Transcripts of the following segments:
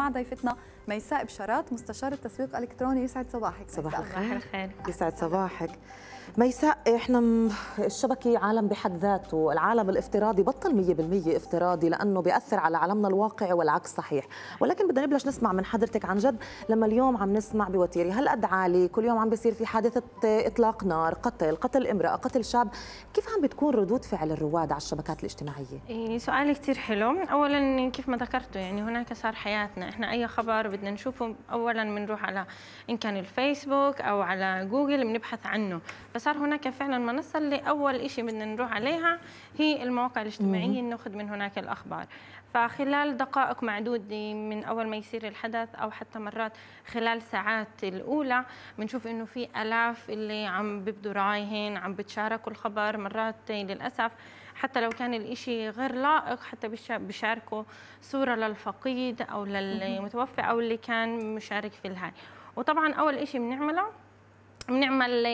مع ضيفتنا ميساء بشارات مستشارة تسويق الكتروني يسعد صباحك صباح الخير يسعد صباحك ميساء احنا الشبكه عالم بحد ذاته، العالم الافتراضي بطل 100% افتراضي لانه بياثر على عالمنا الواقعي والعكس صحيح، ولكن بدنا نبلش نسمع من حضرتك عن جد لما اليوم عم نسمع بوتيره هالقد عالي، كل يوم عم بيصير في حادثه اطلاق نار، قتل، قتل امراه، قتل شاب، كيف عم بتكون ردود فعل الرواد على الشبكات الاجتماعيه؟ إيه، سؤال كثير حلو، اولا كيف ما ذكرته يعني هناك صار حياتنا، احنا اي خبر بدنا نشوفه اولا بنروح على ان كان الفيسبوك او على جوجل بنبحث عنه، بس فصار هناك فعلا منصه اللي اول شيء بدنا نروح عليها هي المواقع الاجتماعيه ناخذ من هناك الاخبار فخلال دقائق معدودة من أول ما يصير الحدث أو حتى مرات خلال ساعات الأولى بنشوف إنه في ألاف اللي عم بيبدوا رايهن عم بتشاركوا الخبر مرات للأسف حتى لو كان الإشي غير لائق حتى بيشاركوا صورة للفقيد أو للمتوفى أو اللي كان مشارك في الهاي وطبعا أول إشي بنعمله بنعمل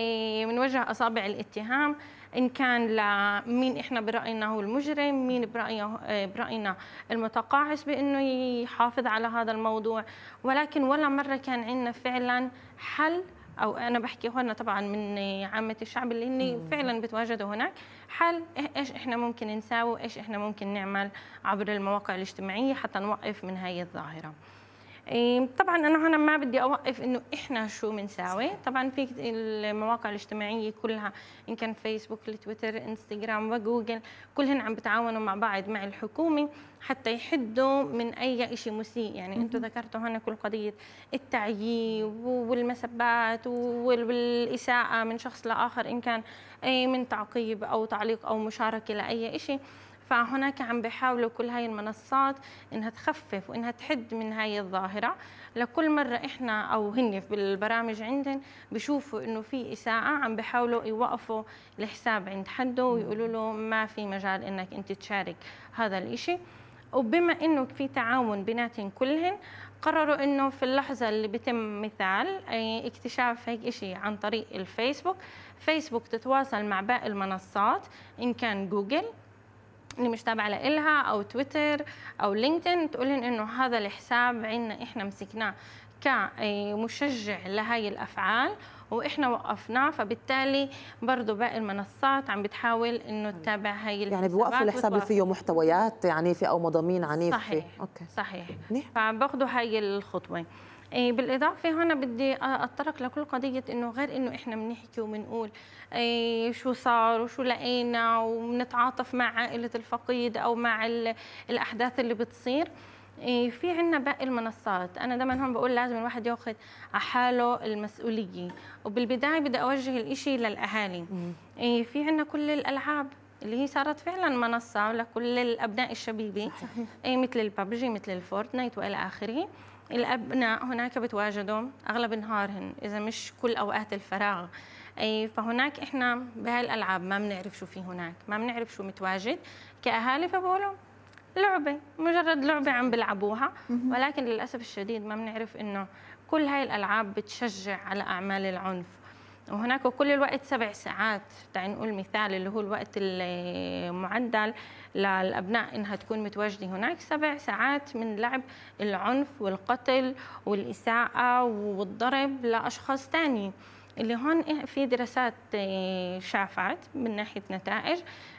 بنوجه اصابع الاتهام ان كان لمين احنا براينا هو المجرم مين برايه آه، براينا المتقاعس بانه يحافظ على هذا الموضوع ولكن ولا مره كان عندنا فعلا حل او انا بحكي هون طبعا من عامه الشعب اللي هن فعلا بتواجدوا هناك حل ايش احنا ممكن نساوي وايش احنا ممكن نعمل عبر المواقع الاجتماعيه حتى نوقف من هاي الظاهره إيه، طبعا انا هنا ما بدي اوقف انه احنا شو بنساوي طبعا في المواقع الاجتماعيه كلها ان كان فيسبوك تويتر انستغرام وجوجل كلهن عم بتعاونوا مع بعض مع الحكومه حتى يحدوا من اي شيء مسيء يعني انتم ذكرتوا هنا كل قضيه التعييب والمسبات والاساءه من شخص لاخر ان كان من تعقيب او تعليق او مشاركه لاي شيء فهناك عم بيحاولوا كل هاي المنصات انها تخفف وانها تحد من هاي الظاهره لكل مره احنا او هن بالبرامج عندهم بشوفوا انه في اساءه عم بيحاولوا يوقفوا الحساب عند حده ويقولوا له ما في مجال انك انت تشارك هذا الإشي وبما انه في تعاون بيناتهم كلهن قرروا انه في اللحظه اللي بيتم مثال اكتشاف هيك شيء عن طريق الفيسبوك فيسبوك تتواصل مع باقي المنصات ان كان جوجل اللي مش تابعه لإلها او تويتر او لينكدين تقول لهم انه هذا الحساب عندنا احنا مسكناه كمشجع لهي الافعال واحنا وقفناه فبالتالي برضه باقي المنصات عم بتحاول انه تتابع هي يعني بيوقفوا الحساب اللي فيه محتويات عنيفه او مضامين عنيفه صحيح اوكي صحيح نعم. فباخذوا هي الخطوه إيه، بالاضافه هنا بدي اتطرق لكل قضيه انه غير انه احنا بنحكي وبنقول إيه، شو صار وشو لقينا وبنتعاطف مع عائله الفقيد او مع الاحداث اللي بتصير إيه، في عنا باقي المنصات انا دائما هون بقول لازم الواحد ياخذ على حاله المسؤوليه وبالبدايه بدي اوجه الإشي للاهالي في عنا كل الالعاب اللي هي صارت فعلا منصه لكل الابناء الشبيبي صحيح. اي مثل الببجي مثل الفورتنايت والى اخره الابناء هناك بتواجدوا اغلب نهارهم اذا مش كل اوقات الفراغ اي فهناك احنا بهالالعاب ما بنعرف شو في هناك ما بنعرف شو متواجد كاهالي فبقولوا لعبه مجرد لعبه عم بيلعبوها ولكن للاسف الشديد ما بنعرف انه كل هاي الالعاب بتشجع على اعمال العنف وهناك كل الوقت سبع ساعات تعي نقول مثال اللي هو الوقت المعدل للابناء انها تكون متواجده هناك سبع ساعات من لعب العنف والقتل والاساءه والضرب لاشخاص ثانيين اللي هون إيه في دراسات آه، شافت من ناحيه نتائج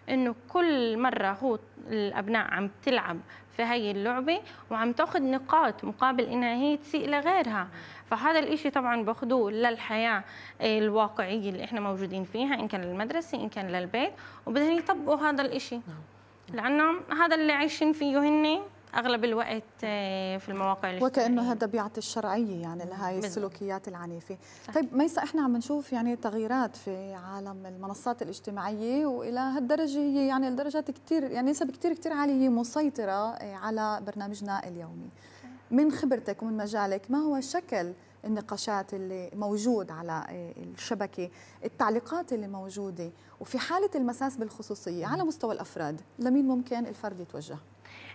انه كل مره هو الابناء عم تلعب في هي اللعبه وعم تاخذ نقاط مقابل انها هي تسيء لغيرها فهذا الإشي طبعا باخذوه للحياه آه، الواقعيه اللي احنا موجودين فيها ان كان للمدرسه ان كان للبيت وبدهم يطبقوا هذا الإشي نعم. لانه هذا اللي عايشين فيه هن اغلب الوقت آه، في المواقع الاجتماعيه وكانه هذا بيعطي الشرعيه يعني لهي السلوكيات العنيفه صح. طيب ميسا احنا عم نشوف يعني تغييرات في عالم المنصات الاجتماعيه والى هالدرجه هي يعني لدرجات كثير يعني نسب كثير كثير عاليه مسيطره آه، على برنامجنا اليومي من خبرتك ومن مجالك ما هو شكل النقاشات اللي موجود على آه، الشبكة التعليقات اللي موجودة وفي حالة المساس بالخصوصية على مستوى الأفراد لمين ممكن الفرد يتوجه؟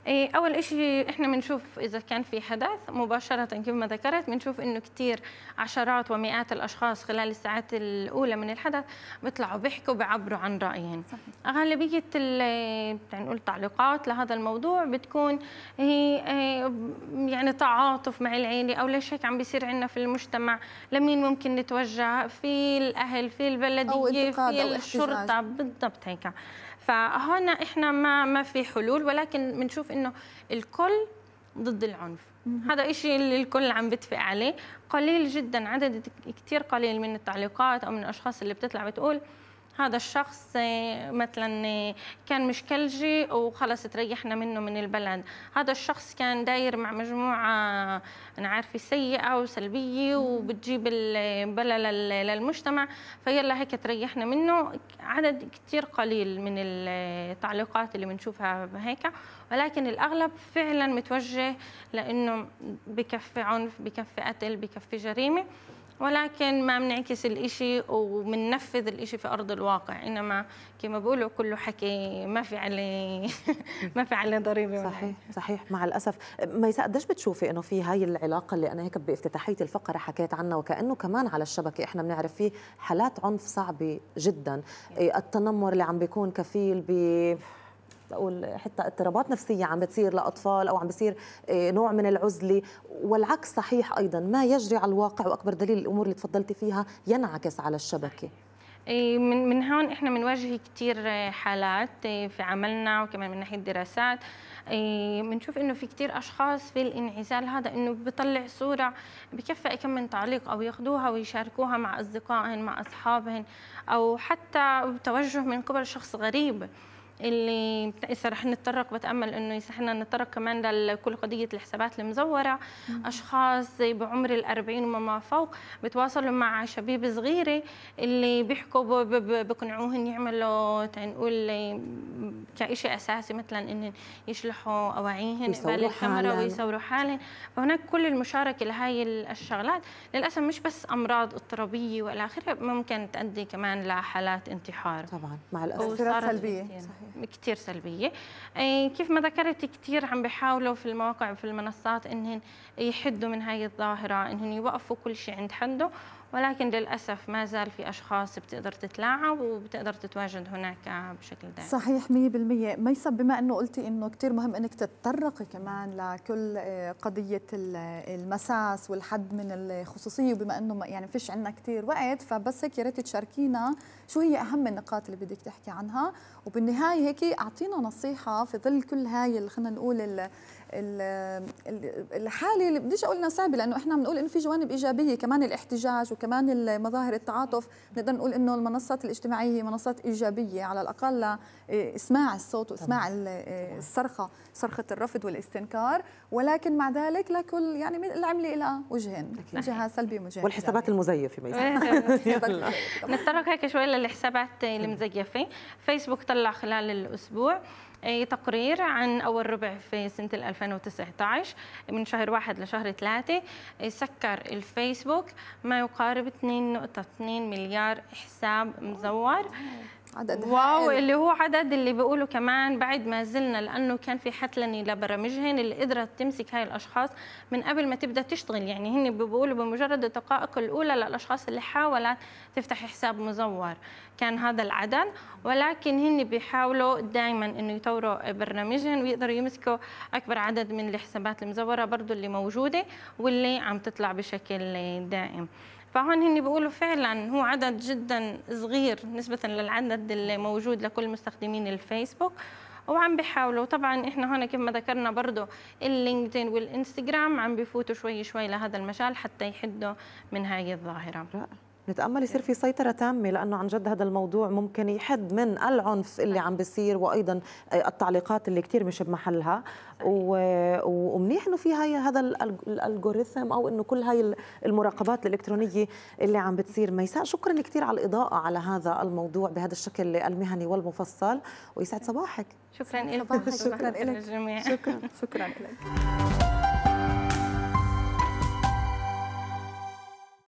إيه، اول شيء احنا بنشوف اذا كان في حدث مباشره كما ما ذكرت بنشوف انه كثير عشرات ومئات الاشخاص خلال الساعات الاولى من الحدث بيطلعوا بيحكوا بيعبروا عن رايهم صحيح. اغلبيه إيه، يعني نقول تعليقات لهذا الموضوع بتكون هي إيه، يعني تعاطف مع العيله او ليش هيك عم بيصير عندنا في المجتمع لمين ممكن نتوجه في الاهل في البلديه في الشرطه بالضبط هيك فهون احنا ما ما في حلول ولكن بنشوف انه الكل ضد العنف هذا إشي اللي الكل عم بتفق عليه قليل جدا عدد كتير قليل من التعليقات أو من الأشخاص اللي بتطلع بتقول هذا الشخص آه، مثلا آه، كان مشكلجي وخلص تريحنا منه من البلد هذا الشخص كان داير مع مجموعة أنا عارفة سيئة وسلبية وبتجيب البلل للمجتمع فيلا هيك تريحنا منه عدد كتير قليل من التعليقات اللي بنشوفها هيك ولكن الأغلب فعلا متوجه لأنه بكفي عنف بكفي قتل بكفي جريمة ولكن ما بنعكس الإشي وبننفذ الإشي في أرض الواقع إنما كما بقولوا كله حكي ما في عليه ما في عليه ضريبة صحيح صحيح مع الأسف ميساء قديش بتشوفي إنه في هاي العلاقة اللي أنا هيك بافتتاحية الفقرة حكيت عنها وكأنه كمان على الشبكة إحنا بنعرف فيه حالات عنف صعبة جدا إيه، التنمر اللي عم بيكون كفيل ب بقول حتى اضطرابات نفسيه عم بتصير لاطفال او عم بصير آه، نوع من العزله والعكس صحيح ايضا ما يجري على الواقع واكبر دليل الامور اللي تفضلتي فيها ينعكس على الشبكه إيه، من من هون احنا بنواجه كثير آه، حالات آه، في عملنا وكمان من ناحيه الدراسات بنشوف إيه، انه في كثير اشخاص في الانعزال هذا انه بيطلع صوره بكفي كم من تعليق او ياخذوها ويشاركوها مع اصدقائهم مع اصحابهم او حتى توجه من قبل شخص غريب اللي اذا رح نتطرق بتامل انه يسحنا نتطرق كمان لكل قضيه الحسابات المزوره مم. اشخاص بعمر ال40 وما فوق بتواصلوا مع شبيب صغيره اللي بيحكوا بقنعوهم يعملوا تنقول كشيء اساسي مثلا ان يشلحوا اواعيهم قبل الكاميرا ويصوروا حالهم فهناك كل المشاركه لهي الشغلات للاسف مش بس امراض اضطرابيه والى اخره ممكن تؤدي كمان لحالات انتحار طبعا مع الاسئله السلبيه صحيح كثير سلبيه إيه، كيف ما ذكرت كثير عم بيحاولوا في المواقع وفي المنصات انهم يحدوا من هاي الظاهره انهم يوقفوا كل شيء عند حده ولكن للأسف ما زال في أشخاص بتقدر تتلاعب وبتقدر تتواجد هناك بشكل دائم صحيح 100% ميسب بما أنه قلتي أنه كثير مهم أنك تتطرقي كمان لكل آه، قضية المساس والحد من الخصوصية وبما أنه يعني فيش عندنا كثير وقت فبس هيك يا ريت تشاركينا شو هي أهم النقاط اللي بدك تحكي عنها وبالنهاية هيك أعطينا نصيحة في ظل كل هاي خلينا نقول الحاله اللي بديش اقول انها صعبه لانه احنا بنقول انه في جوانب ايجابيه كمان الاحتجاج وكمان مظاهر التعاطف بنقدر نقول انه المنصات الاجتماعيه منصات ايجابيه على الاقل لاسماع إيه، الصوت واسماع إيه، الصرخه صرخه الرفض والاستنكار ولكن مع ذلك لكل يعني العمله لها وجهين جهه سلبيه وجهه والحسابات المزيفه نتطرق هيك شوي للحسابات المزيفه فيسبوك طلع خلال الاسبوع تقرير عن أول ربع في سنة 2019 من شهر واحد لشهر ثلاثة سكر الفيسبوك ما يقارب 2.2 مليار حساب مزور عدد واو هائل. اللي هو عدد اللي بيقولوا كمان بعد ما زلنا لانه كان في حتلني لبرامجهن اللي قدرت تمسك هاي الاشخاص من قبل ما تبدا تشتغل يعني هن بيقولوا بمجرد الدقائق الاولى للاشخاص اللي حاولت تفتح حساب مزور كان هذا العدد ولكن هن بيحاولوا دائما انه يطوروا برنامجهن ويقدروا يمسكوا اكبر عدد من الحسابات المزوره برضه اللي موجوده واللي عم تطلع بشكل دائم فهون هن بيقولوا فعلا هو عدد جدا صغير نسبة للعدد الموجود لكل مستخدمين الفيسبوك وعم بيحاولوا طبعا احنا هون كما ذكرنا برضه اللينكدين والانستغرام عم بفوتوا شوي شوي لهذا المجال حتى يحدوا من هاي الظاهرة نتامل يصير إيه. في سيطره تامه لانه عن جد هذا الموضوع ممكن يحد من العنف اللي نعم. عم بيصير وايضا آه، التعليقات اللي كثير مش بمحلها ومنيح انه في هاي هذا الالغوريثم او انه كل هاي المراقبات الالكترونيه اللي عم بتصير ميساء شكرا كثير على الاضاءه على هذا الموضوع بهذا الشكل المهني والمفصل ويسعد صباحك شكرا لك شكرا لك شكرا شكرا لك